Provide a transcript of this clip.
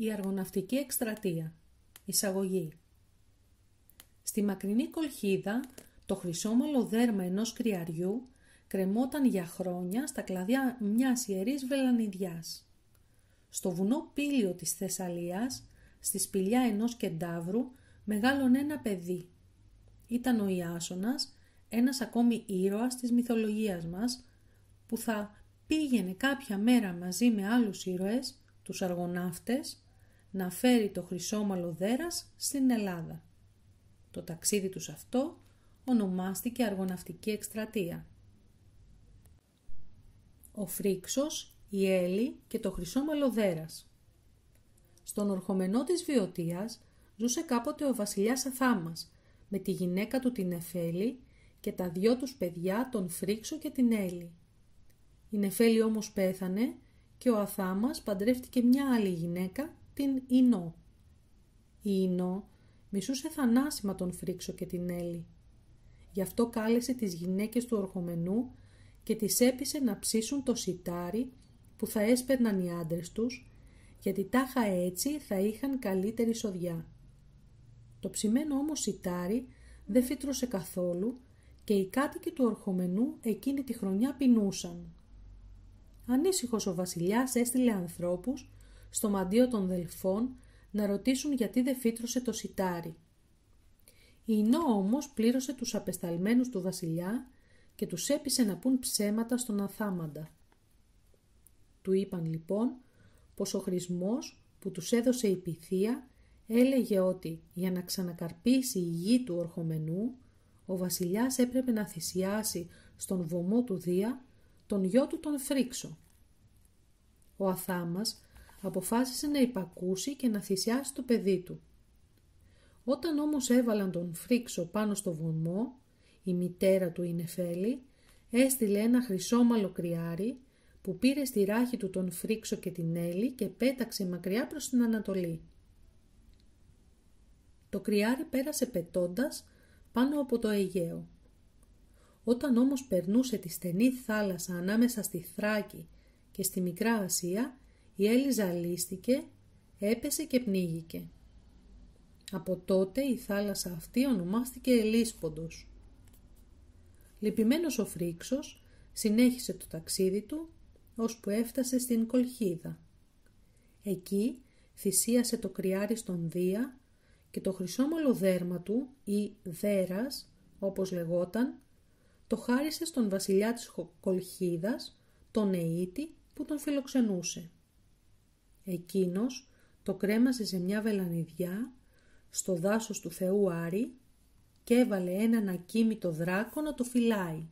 Η αργοναυτική εκστρατεία. Εισαγωγή. Στη μακρινή κολχίδα το χρυσόμαλο δέρμα ενός κρυαριού κρεμόταν για χρόνια στα κλαδιά μιας ιερής βελανιδιάς. Στο βουνό πύλιο της Θεσσαλίας, στη σπηλιά ενός κεντάβρου, μεγάλωνε ένα παιδί. Ήταν ο Ιάσονας, ένας ακόμη ήρωας της μυθολογίας μας, που θα πήγαινε κάποια μέρα μαζί με άλλους ήρωες, τους αργοναύτες, να φέρει το Χρυσό Μαλοδέρας στην Ελλάδα. Το ταξίδι τους αυτό ονομάστηκε Αργοναυτική Εκστρατεία. Ο Φρίξος, η Έλλη και το χρυσό δέρας. Στον ορχομενό της Βιωτίας ζούσε κάποτε ο βασιλιάς Αθάμας με τη γυναίκα του την Εφέλη και τα δυο τους παιδιά τον Φρίξο και την Έλλη. Η Νεφέλη όμως πέθανε και ο Αθάμας παντρεύτηκε μια άλλη γυναίκα την Ινώ. Η Ινώ μισούσε θανάσιμα τον Φρίξο και την Έλλη. Γι' αυτό κάλεσε τις γυναίκες του ορχομενού και τις έπεισε να ψήσουν το σιτάρι που θα έσπερναν οι άντρες τους, γιατί τάχα έτσι θα είχαν καλύτερη σοδιά. Το ψημένο όμως σιτάρι δεν φύτρωσε καθόλου και οι κάτοικοι του ορχομενού εκείνη τη χρονιά πεινούσαν. Ανήσυχος ο βασιλιάς έστειλε ανθρώπους στο μαντίο των δελφών να ρωτήσουν γιατί δεν φύτρωσε το σιτάρι. Η Ινώ όμως πλήρωσε τους απεσταλμένους του βασιλιά και τους έπεισε να πούν ψέματα στον Αθάμαντα. Του είπαν λοιπόν πως ο χρησμός που τους έδωσε η πυθία έλεγε ότι για να ξανακαρπίσει η γη του ορχομενού ο βασιλιάς έπρεπε να θυσιάσει στον βωμό του Δία τον γιο του τον Φρίξο. Ο Αθάμας αποφάσισε να υπακούσει και να θυσιάσει το παιδί του. Όταν όμως έβαλαν τον φρίξο πάνω στο βωμό, η μητέρα του η Νεφέλη έστειλε ένα χρυσό μαλοκριάρι που πήρε στη ράχη του τον φρίξο και την Έλλη και πέταξε μακριά προς την Ανατολή. Το κριάρι πέρασε πετώντας πάνω από το Αιγαίο. Όταν όμως περνούσε τη στενή θάλασσα ανάμεσα στη Θράκη και στη Μικρά Ασία, η Έλλη ζαλίστηκε, έπεσε και πνίγηκε. Από τότε η θάλασσα αυτή ονομάστηκε Ελίσποντος. Λυπημένος ο Φρίξος συνέχισε το ταξίδι του, ώσπου έφτασε στην Κολχίδα. Εκεί θυσίασε το κρυάρι στον Δία και το χρυσόμολο δέρμα του ή δέρας, όπως λεγόταν, το χάρισε στον βασιλιά της Κολχίδας, τον Αιήτη, που τον φιλοξενούσε. Εκείνος το κρέμασε σε μια βελανιδιά στο δάσος του Θεού Άρη και έβαλε έναν ακίμητο δράκο να το φυλάει.